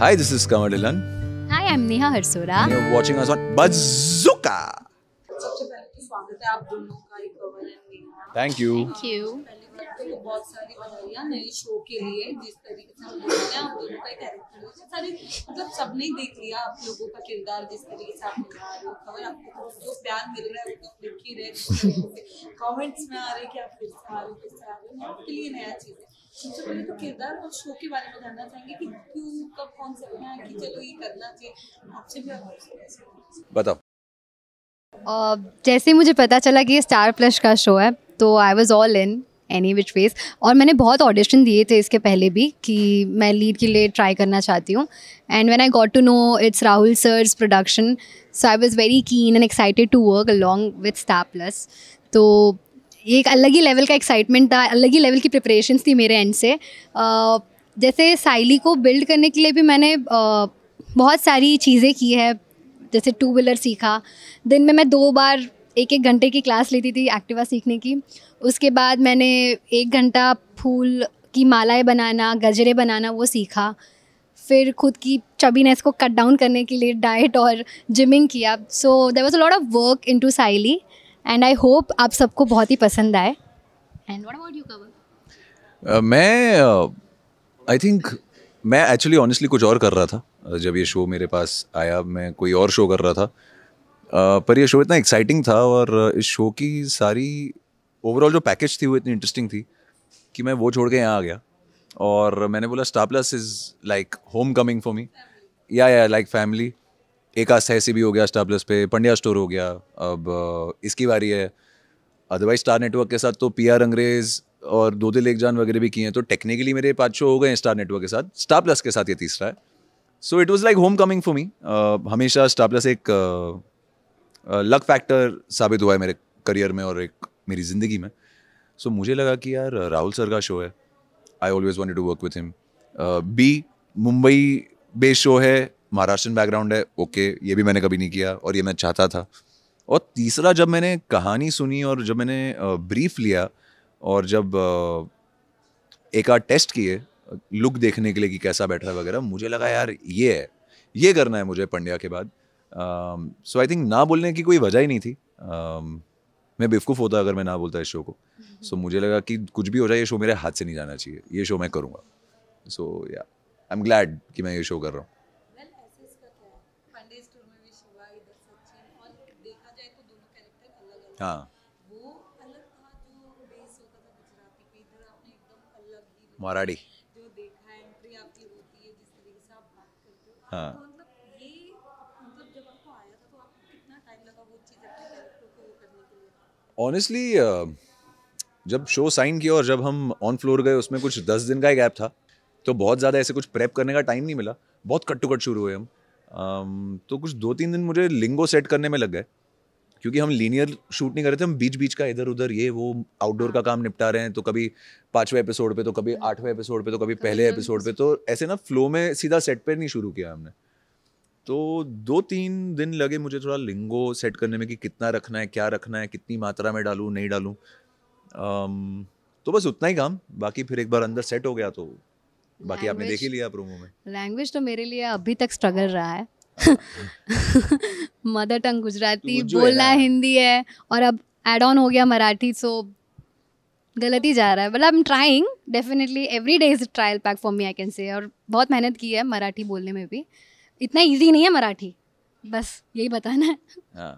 Hi, this is Kamal Dilan. Hi, I'm Neha Harsora. And you're watching us on Bazooka. Thank you. Thank you. बहुत सारी बधाइयाँ नई show के लिए जिस तरीके से हम लोगों आप दोनों का कैरेक्टर सारी मतलब सबने देख लिया आप लोगों का किरदार जिस तरीके से आप निभा रहे हो खबर आपको जो प्यार मिल रहा है वो तो दिख ही रहे कमेंट्स में आ रहे कि आप फिर सारे के रहे आपके लिए नया चीज़ तो बताओ Uh, जैसे मुझे पता चला कि ये स्टार प्लस का शो है तो I was all in any which ways और मैंने बहुत ऑडिशन दिए थे इसके पहले भी कि मैं लीड के लिए ट्राई करना चाहती हूँ and when I got to know it's Rahul sir's production so I was very keen and excited to work along with Star Plus तो एक अलग ही लेवल का एक्साइटमेंट था अलग ही लेवल की प्रिपरेशन थी मेरे एंड से जैसे साइली को बिल्ड करने के लिए भी मैंने बहुत सारी चीज़ें की है जैसे टू व्हीलर सीखा दिन में मैं दो बार एक एक घंटे की क्लास लेती थी एक्टिवा सीखने की उसके बाद मैंने एक घंटा फूल की मालाएं बनाना गजरे बनाना वो सीखा फिर खुद की चबीनेस को कट डाउन करने के लिए डाइट और जिमिंग किया so there was a lot of work in to Saili and I hope आप सबको बहुत ही पसंद आए and what about you cover मैं आई uh, थिंक मैं एक्चुअली ऑनेस्टली कुछ और कर रहा था uh, जब ये शो मेरे पास आया मैं कोई और शो कर रहा था uh, पर ये शो इतना एक्साइटिंग था और इस शो की सारी ओवरऑल जो पैकेज थी वो इतनी इंटरेस्टिंग थी कि मैं वो छोड़ के यहाँ आ गया और मैंने बोला Star Plus is like homecoming for me या लाइक फैमिली एक आस्था ऐसी भी हो गया स्टार प्लस पे पंड्या स्टोर हो गया अब इसकी बारी है अदरवाइज स्टार नेटवर्क के साथ तो पी आर अंग्रेज और दो दिल एक जान वगैरह भी किए हैं तो टेक्निकली मेरे पाँच शो हो गए हैं स्टार नेटवर्क के साथ स्टार प्लस के साथ ये तीसरा है so it was like homecoming for me हमेशा स्टार प्लस एक लक फैक्टर साबित हुआ है मेरे करियर में और एक मेरी ज़िंदगी में सो so, मुझे लगा कि यार राहुल सर का शो है I always want to work with him be Mumbai based show है महाराष्ट्र बैकग्राउंड है ओके ये भी मैंने कभी नहीं किया और ये मैं चाहता था और तीसरा जब मैंने कहानी सुनी और जब मैंने ब्रीफ लिया और जब एक आध टेस्ट किए लुक देखने के लिए कि कैसा बैठा है वगैरह मुझे लगा यार ये है ये करना है मुझे पंड्या के बाद सो आई थिंक ना बोलने की कोई वजह ही नहीं थी uh, मैं बेवकूफ़ होता अगर मैं ना बोलता इस शो को सो so, मुझे लगा कि कुछ भी हो जाए ये शो मेरे हाथ से नहीं जाना चाहिए ये शो मैं करूँगा सो या आई एम ग्लैड कि मैं ये शो कर रहा हूँ मराड़ी माराड़ी हाँ ऑनेस्टली हाँ। मतलब मतलब जब शो साइन तो किया और जब हम ऑन फ्लोर गए उसमें कुछ दस दिन का ही गैप था तो बहुत ज़्यादा ऐसे कुछ प्रेप करने का टाइम नहीं मिला बहुत कट टू कट शुरू हुए हम तो कुछ दो तीन दिन मुझे लिंगो सेट करने में लग गए क्योंकि हम लीनियर शूट नहीं कर रहे थे हम बीच बीच का इधर उधर ये वो आउटडोर का काम निपटा रहे हैं तो कभी पांचवें एपिसोड पे तो कभी हाँ। आठवें एपिसोड पे तो कभी पहले एपिसोड पे तो ऐसे ना फ्लो में सीधा सेट पर नहीं शुरू किया हमने तो दो तीन दिन लगे मुझे थोड़ा लिंगो सेट करने में कि कितना रखना है क्या रखना है कितनी मात्रा में डालूँ नहीं डालूँ तो बस उतना ही काम बाकी फिर एक बार अंदर सेट हो गया तो बाकी आपने देख ही लिया प्रोमो में लैंग्वेज तो मेरे लिए अभी तक स्ट्रगल रहा है मदर टंग गुजराती बोलना हिंदी है और अब एड ऑन हो गया मराठी सो गलत ही जा रहा है but I am trying definitely every day is trial pack for me I can say और बहुत मेहनत की है मराठी बोलने में भी इतना ईजी नहीं है मराठी बस यही बताना है हाँ।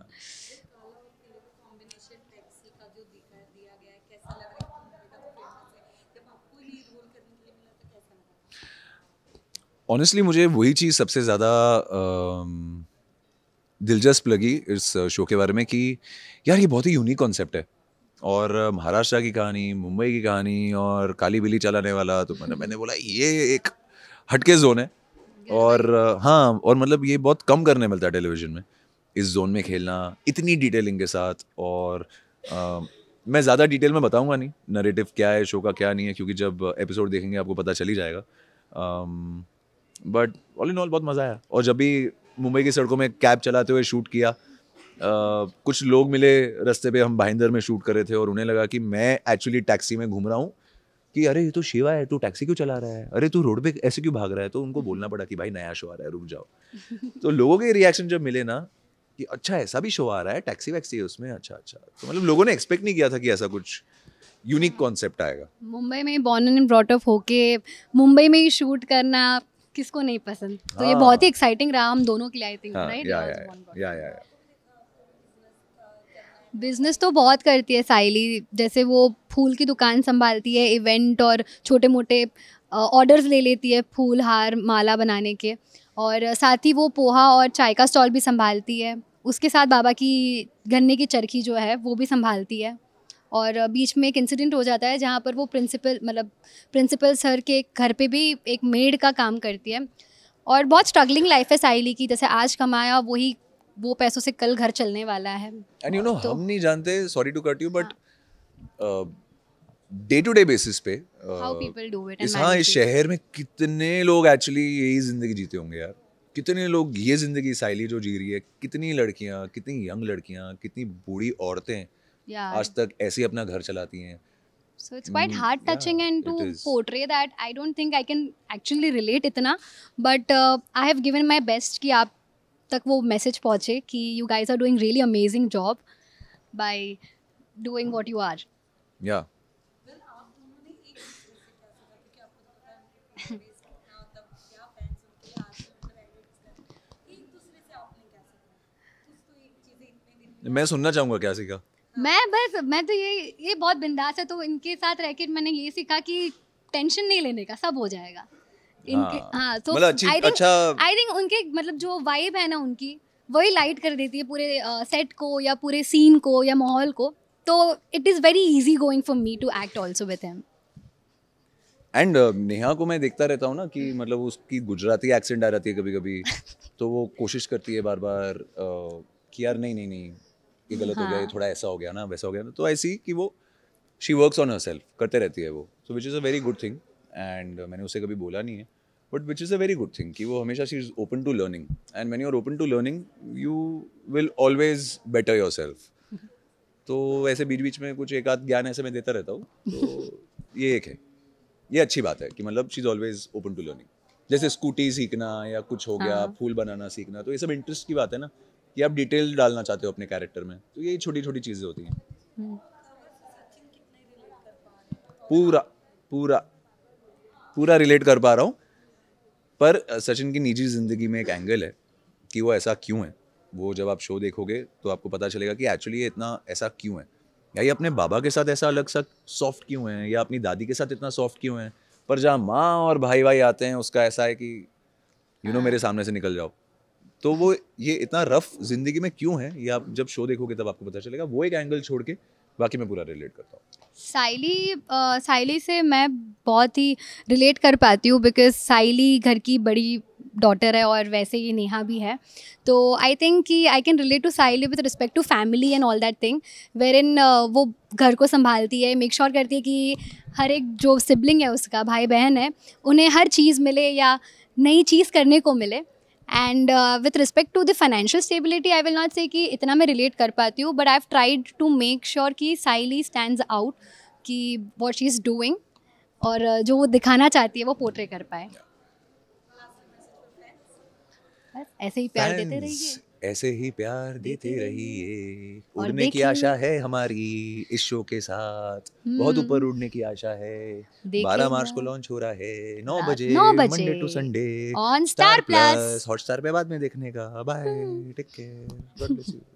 ऑनेस्टली मुझे वही चीज़ सबसे ज़्यादा दिलचस्प लगी इस शो के बारे में कि यार ये बहुत ही यूनिक कॉन्सेप्ट है और महाराष्ट्र की कहानी मुंबई की कहानी और काली बिली चलाने वाला तो मैंने मैंने बोला ये एक हटके जोन है और हाँ और मतलब ये बहुत कम करने मिलता है टेलीविज़न में इस जोन में खेलना इतनी डिटेलिंग के साथ और आ, मैं ज़्यादा डिटेल में बताऊँगा नहीं नरेटिव क्या है शो का क्या नहीं है क्योंकि जब एपिसोड देखेंगे आपको पता चली जाएगा बट ऑल इन ऑल बहुत मज़ा आया और जब भी मुंबई की सड़कों में कैब चलाते हुए शूट किया कुछ लोग मिले रस्ते पे हम भाईंदर में शूट कर रहे थे और उन्हें लगा कि मैं एक्चुअली टैक्सी में घूम रहा हूँ कि अरे ये तो शिवा है तू टैक्सी क्यों चला रहा है अरे तू रोड पे ऐसे क्यों भाग रहा है तो उनको बोलना पड़ा कि भाई नया शो आ रहा है रुक जाओ तो लोगों के रिएक्शन जब मिले ना कि अच्छा ऐसा भी शो आ रहा है टैक्सी वैक्सी है उसमें अच्छा अच्छा तो मतलब लोगों ने एक्सपेक्ट नहीं किया था कि ऐसा कुछ यूनिक कॉन्सेप्ट आएगा मुंबई में बॉर्न एंड ब्रॉटअप होके मुंबई में ही शूट करना किसको नहीं पसंद हाँ. तो ये हाँ। बहुत ही एक्साइटिंग रहा हम दोनों के लिए आई थिंक राइट बिजनेस तो बहुत करती है साइली जैसे वो फूल की दुकान संभालती है इवेंट और छोटे मोटे ऑर्डर्स ले लेती है फूल हार माला बनाने के और साथ ही वो पोहा और चाय का स्टॉल भी संभालती है उसके साथ बाबा की गन्ने की चरखी जो है वो भी संभालती है और बीच में एक इंसिडेंट हो जाता है जहाँ पर वो प्रिंसिपल मतलब प्रिंसिपल सर के घर पे भी एक मेड का काम करती है और बहुत स्ट्रगलिंग लाइफ है साहिली की जैसे आज कमाया वही वो पैसों से कल घर चलने वाला है एंड यू नो हम नहीं जानते sorry to cut you but day to day basis पे uh, इस हाँ इस शहर में कितने लोग एक्चुअली यही जिंदगी जीते होंगे यार कितने लोग ये जिंदगी साइली जो जी रही है कितनी लड़कियाँ कितनी यंग लड़कियाँ कितनी बूढ़ी औरतें yeah. आज तक ऐसे अपना घर चलाती हैं so it's quite heart touching yeah, and to portray that i don't think i can actually relate itna but uh, i have given my best ki aap tak wo message pahunche ki you guys are doing really amazing job by doing what you are yeah मैं सुनना चाहूंगा क्या सीखा मैं बस मैं तो ये ये बहुत बिंदास है तो इनके साथ रह के मैंने ये सीखा कि टेंशन नहीं लेने का सब हो जाएगा इनके हाँ, हाँ तो मतलब आई थिंक अच्छा आई थिंक उनके मतलब जो वाइब है ना उनकी वही लाइट कर देती है पूरे सेट को या पूरे सीन को या माहौल को तो it is very easy going for me to act also with him and uh, Neha को मैं देखता रहता हूँ ना कि मतलब उसकी गुजराती एक्सेंट आ जाती है कभी कभी तो वो कोशिश करती है बार बार uh, कि यार नहीं नहीं नहीं ये गलत हाँ. हो गया हाँ। थोड़ा ऐसा हो गया ना वैसा हो गया ना तो ऐसी कि वो she work on herself करते रहती है वो so which is a very good thing and मैंने उसे कभी बोला नहीं है but which is a very good thing कि वो हमेशा she is open to learning and man you're open to learning you will always better yourself तो ऐसे बीच बीच में कुछ एक आध ज्ञान ऐसे मैं देता रहता हूँ तो ये एक है ये अच्छी बात है कि मतलब she is always open to learning जैसे स्कूटी सीखना या कुछ हो गया हाँ। फूल बनाना सीखना तो ये सब इंटरेस्ट की बात है ना कि आप डिटेल डालना चाहते हो अपने कैरेक्टर में तो यही छोटी छोटी चीज़ें होती हैं हम्म। पूरा पूरा पूरा रिलेट कर पा रहा हूँ पर सचिन की निजी ज़िंदगी में एक एंगल है कि वो ऐसा क्यों है वो जब आप शो देखोगे तो आपको पता चलेगा कि एक्चुअली ये इतना ऐसा क्यों है या ये अपने बाबा के साथ ऐसा अलग सा सॉफ्ट क्यों है या अपनी दादी के साथ इतना सॉफ्ट क्यों है पर जहाँ माँ और भाई भाई आते हैं उसका ऐसा है कि यू you नो know, मेरे सामने से निकल जाओ तो वो ये इतना रफ जिंदगी में क्यों है ये आप जब शो देखोगे तब आपको पता चलेगा वो एक एंगल छोड़ के बाकी मैं पूरा रिलेट करता हूँ साइली आ, साइली से मैं बहुत ही रिलेट कर पाती हूँ बिकॉज साइली घर की बड़ी डॉटर है और वैसे ही नेहा भी है तो आई थिंक कि I can relate to Saili with respect to family and all that thing wherein वो घर को संभालती है मेक श्योर sure करती है कि हर एक जो सिबलिंग है उसका भाई बहन है उन्हें हर चीज़ मिले या नई चीज़ करने को मिले and with respect to the financial stability I will not say कि इतना मैं रिलेट कर पाती हूँ but I have tried to make sure कि साइली स्टैंड आउट कि वॉट शी इज़ डूइंग और uh, जो वो दिखाना चाहती है वो पोर्ट्रे कर पाए बस ऐसे ही प्यार देते रहिए ऐसे ही प्यार देते रहिए उड़ने की आशा है हमारी इस शो के साथ बहुत ऊपर हम्म। उड़ने की आशा है बारह मार्च को लॉन्च हो रहा है नौ बजे Monday to Sunday on Star Plus Hotstar पे बाद में देखने का बाय हम्म। Take care